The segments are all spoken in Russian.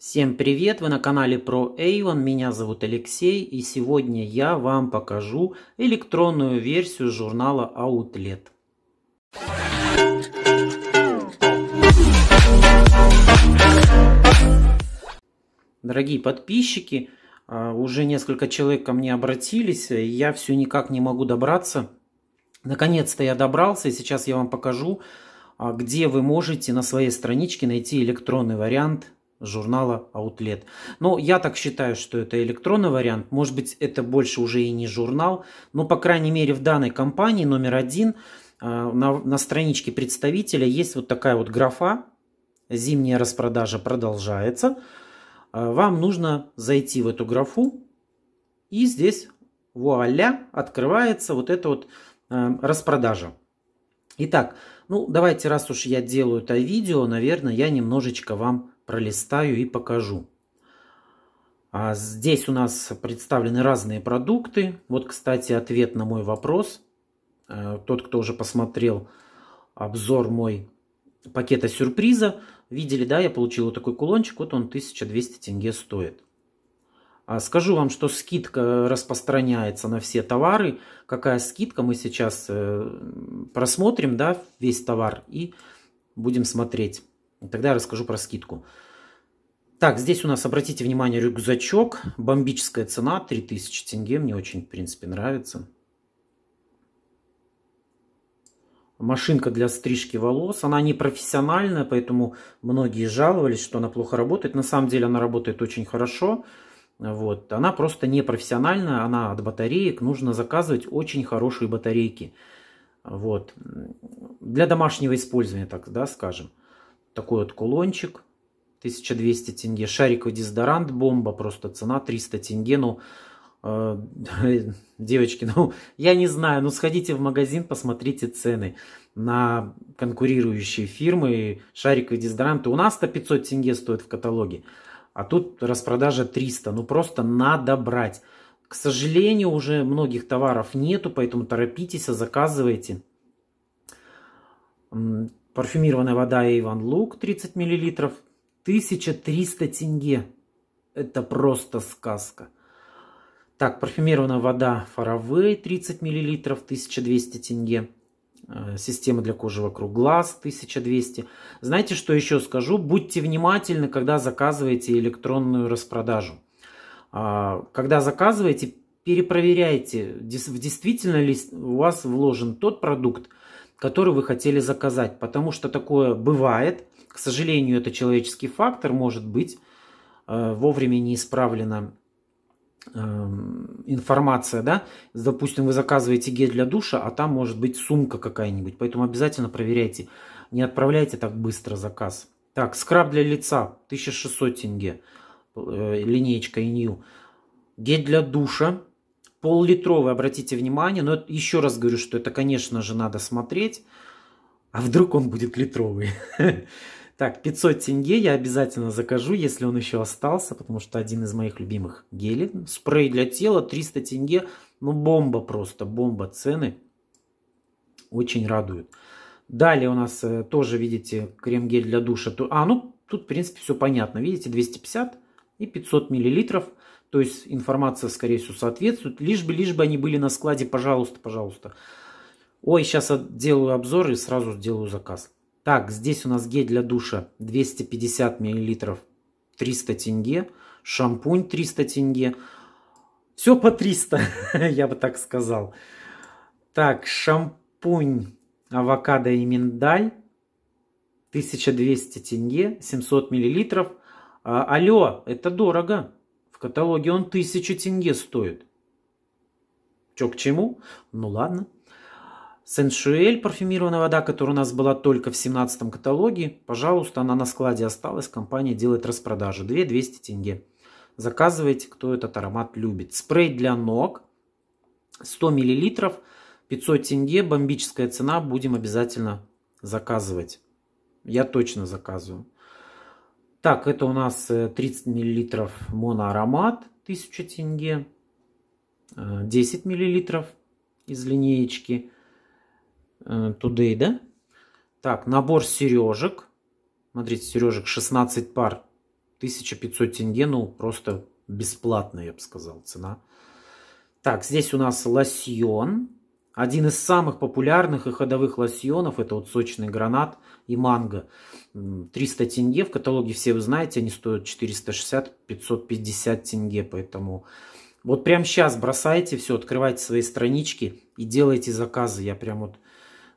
Всем привет! Вы на канале про Avon, меня зовут Алексей и сегодня я вам покажу электронную версию журнала Outlet. Дорогие подписчики, а, уже несколько человек ко мне обратились, я все никак не могу добраться. Наконец-то я добрался и сейчас я вам покажу, а, где вы можете на своей страничке найти электронный вариант журнала Outlet. Но я так считаю, что это электронный вариант. Может быть, это больше уже и не журнал. Но, по крайней мере, в данной компании номер один э, на, на страничке представителя есть вот такая вот графа. Зимняя распродажа продолжается. Э, вам нужно зайти в эту графу. И здесь, вуаля, открывается вот эта вот э, распродажа. Итак, ну давайте, раз уж я делаю это видео, наверное, я немножечко вам пролистаю и покажу. А здесь у нас представлены разные продукты. Вот, кстати, ответ на мой вопрос. Э, тот, кто уже посмотрел обзор мой пакета сюрприза, видели, да, я получил вот такой кулончик, вот он 1200 тенге стоит. А скажу вам, что скидка распространяется на все товары. Какая скидка, мы сейчас э, просмотрим, да, весь товар и будем смотреть. Тогда я расскажу про скидку. Так, здесь у нас, обратите внимание, рюкзачок. Бомбическая цена 3000 тенге. Мне очень, в принципе, нравится. Машинка для стрижки волос. Она не профессиональная, поэтому многие жаловались, что она плохо работает. На самом деле она работает очень хорошо. Вот. Она просто не профессиональная, она от батареек. Нужно заказывать очень хорошие батарейки. Вот. Для домашнего использования, так да, скажем такой вот кулончик. 1200 тенге. Шариковый дезодорант, бомба, просто цена 300 тенге. Ну, э, девочки, ну, я не знаю, ну, сходите в магазин, посмотрите цены на конкурирующие фирмы. Шариковые дезодоранты у нас-то 500 тенге стоит в каталоге, а тут распродажа 300. Ну, просто надо брать. К сожалению, уже многих товаров нету, поэтому торопитесь, а заказывайте. Парфюмированная вода Иван Лук 30 мл. 1300 тенге. Это просто сказка. Так, парфюмированная вода Faraway 30 мл. 1200 тенге. Э, система для кожи вокруг глаз 1200. Знаете, что еще скажу? Будьте внимательны, когда заказываете электронную распродажу. А, когда заказываете, перепроверяйте, действительно ли у вас вложен тот продукт, который вы хотели заказать, потому что такое бывает. К сожалению, это человеческий фактор, может быть, э, вовремя не исправлена эм, информация, да, допустим, вы заказываете гель для душа, а там может быть сумка какая-нибудь, поэтому обязательно проверяйте, не отправляйте так быстро заказ. Так, скраб для лица 1600 тенге, э, линейка и нью. Гель для душа Пол-литровый, обратите внимание, но еще раз говорю, что это, конечно же, надо смотреть. А вдруг он будет литровый? Так, 500 тенге я обязательно закажу, если он еще остался, потому что один из моих любимых гелей. Спрей для тела 300 тенге, ну бомба просто, бомба цены. Очень радуют. Далее у нас э, тоже, видите, крем-гель для душа. А, ну, тут, в принципе, все понятно. Видите, 250 и 500 миллилитров. То есть информация, скорее всего, соответствует. Лишь бы, лишь бы они были на складе, пожалуйста, пожалуйста. Ой, сейчас делаю обзор и сразу делаю заказ. Так, здесь у нас гель для душа 250 мл, 300 тенге. Шампунь 300 тенге. Все по 300, я бы так сказал. Так, шампунь, авокадо и миндаль. 1200 тенге, 700 миллилитров. А, алло, это дорого каталоге он тысячу тенге стоит. Чё к чему? Ну ладно. Сеншуэль, парфюмированная вода, которая у нас была только в 17 каталоге, пожалуйста, она на складе осталась, компания делает распродажу, 2200 тенге. Заказывайте, кто этот аромат любит. Спрей для ног, 100 мл, 500 тенге, бомбическая цена, будем обязательно заказывать. Я точно заказываю. Так, это у нас 30 э, мл моноаромат 1000 тенге, 10 э, мл из линеечки э, Today, да? Так, набор сережек. Смотрите, сережек 16 пар, 1500 тенге, ну просто бесплатная, я бы сказал, цена. Так, здесь у нас лосьон один из самых популярных и ходовых лосьонов – это вот сочный гранат и манго. 300 тенге, в каталоге все вы знаете, они стоят 460-550 тенге, поэтому вот прямо сейчас бросайте все, открывайте свои странички и делайте заказы. Я прям вот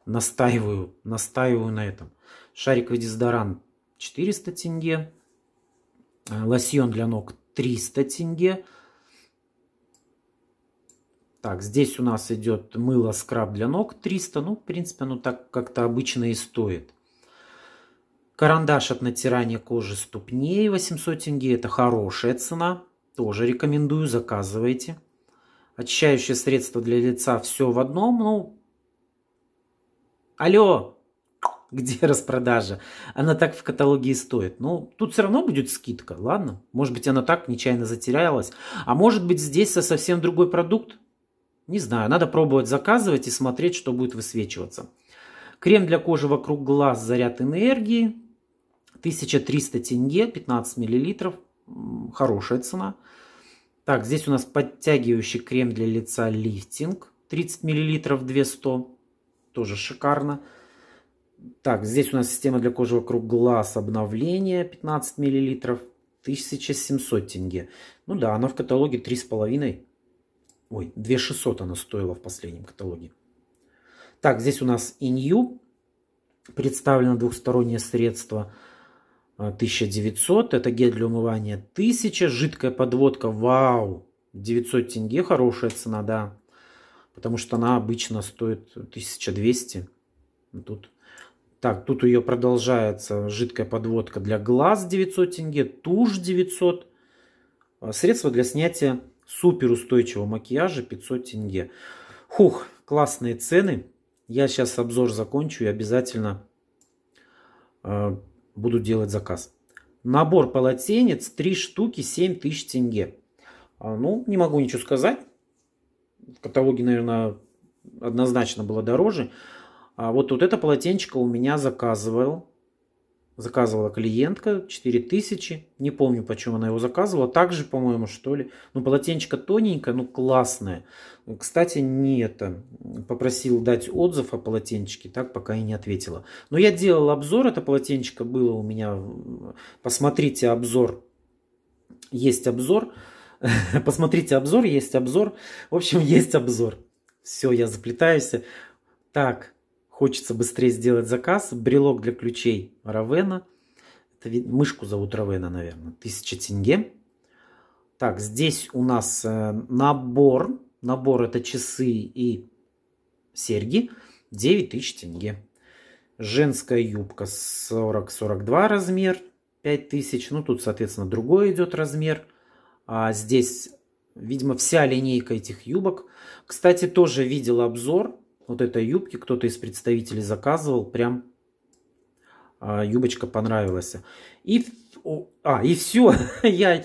настаиваю, настаиваю на этом. Шариковый дезодорант 400 тенге, э, лосьон для ног 300 тенге, так, здесь у нас идет мыло скраб для ног 300. Ну, в принципе, оно так как-то обычно и стоит. Карандаш от натирания кожи ступней 800 тенге. Это хорошая цена. Тоже рекомендую, заказывайте. Очищающее средство для лица все в одном. Ну, алло, где распродажа? Она так в каталоге и стоит. Ну, тут все равно будет скидка, ладно? Может быть, она так нечаянно затерялась. А может быть, здесь совсем другой продукт? Не знаю, надо пробовать заказывать и смотреть, что будет высвечиваться. Крем для кожи вокруг глаз «Заряд энергии». 1300 тенге, 15 миллилитров. Хорошая цена. Так, здесь у нас подтягивающий крем для лица «Лифтинг». 30 миллилитров, 200. Тоже шикарно. Так, здесь у нас система для кожи вокруг глаз обновление 15 миллилитров. 1700 тенге. Ну да, она в каталоге 3,5. Ой, 2600 она стоила в последнем каталоге. Так, здесь у нас Инью. Представлено двухстороннее средство 1900. Э, Это гель для умывания 1000. Жидкая подводка. Вау! 900 тенге. Хорошая цена, да. Потому что она обычно стоит 1200. Тут так, тут ее продолжается жидкая подводка для глаз 900 тенге, тушь 900, э, средство для снятия супер устойчивого макияжа 500 тенге. Хух, классные цены. Я сейчас обзор закончу и обязательно э, буду делать заказ. Набор полотенец 3 штуки 7000 тенге. А, ну, не могу ничего сказать. В каталоге, наверное, однозначно было дороже. А вот, вот это полотенчико у меня заказывал заказывала клиентка, 4000, не помню, почему она его заказывала, также, по-моему, что ли. Ну, полотенечко тоненькое, ну, классное. Кстати, не это, попросил дать отзыв о полотенчике, так пока и не ответила. Но я делал обзор, это полотенчико было у меня, посмотрите обзор, есть обзор, посмотрите обзор, есть обзор, в общем, есть обзор. Все, я заплетаюсь. Так, Хочется быстрее сделать заказ. Брелок для ключей Равена. мышку зовут Равена, наверное. 1000 тенге. Так, здесь у нас э, набор. Набор это часы и серьги. 9000 тенге. Женская юбка 40-42 размер. 5000. Ну, тут, соответственно, другой идет размер. А здесь, видимо, вся линейка этих юбок. Кстати, тоже видел обзор вот этой юбки кто-то из представителей заказывал, прям а, юбочка понравилась. И, о, а, и все, я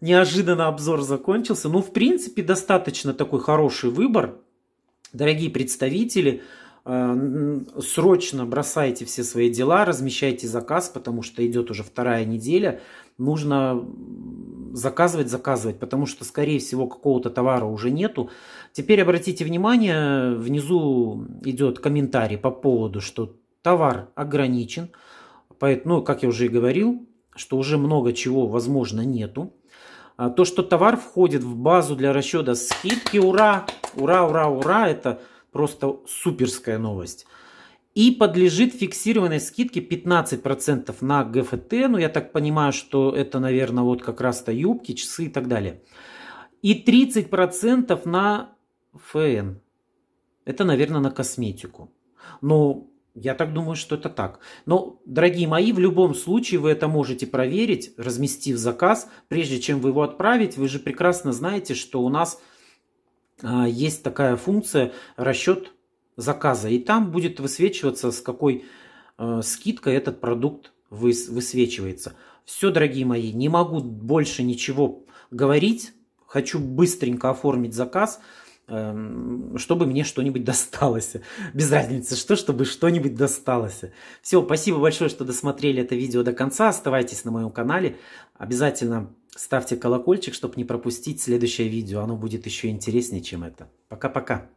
неожиданно обзор закончился. Ну, в принципе, достаточно такой хороший выбор. Дорогие представители, а, срочно бросайте все свои дела, размещайте заказ, потому что идет уже вторая неделя. Нужно заказывать, заказывать, потому что, скорее всего, какого-то товара уже нету. Теперь обратите внимание, внизу идет комментарий по поводу, что товар ограничен, поэтому, ну, как я уже и говорил, что уже много чего, возможно, нету. А то, что товар входит в базу для расчета скидки, ура, ура, ура, ура, это просто суперская новость и подлежит фиксированной скидке 15% на ГФТ. Ну, я так понимаю, что это, наверное, вот как раз-то юбки, часы и так далее. И 30% на ФН. Это, наверное, на косметику. Но я так думаю, что это так. Но, дорогие мои, в любом случае вы это можете проверить, разместив заказ. Прежде чем вы его отправить, вы же прекрасно знаете, что у нас а, есть такая функция расчет заказа, и там будет высвечиваться, с какой э, скидкой этот продукт выс высвечивается. Все, дорогие мои, не могу больше ничего говорить. Хочу быстренько оформить заказ, э, чтобы мне что-нибудь досталось. Без разницы что, чтобы что-нибудь досталось. Все, спасибо большое, что досмотрели это видео до конца. Оставайтесь на моем канале. Обязательно ставьте колокольчик, чтобы не пропустить следующее видео. Оно будет еще интереснее, чем это. Пока-пока.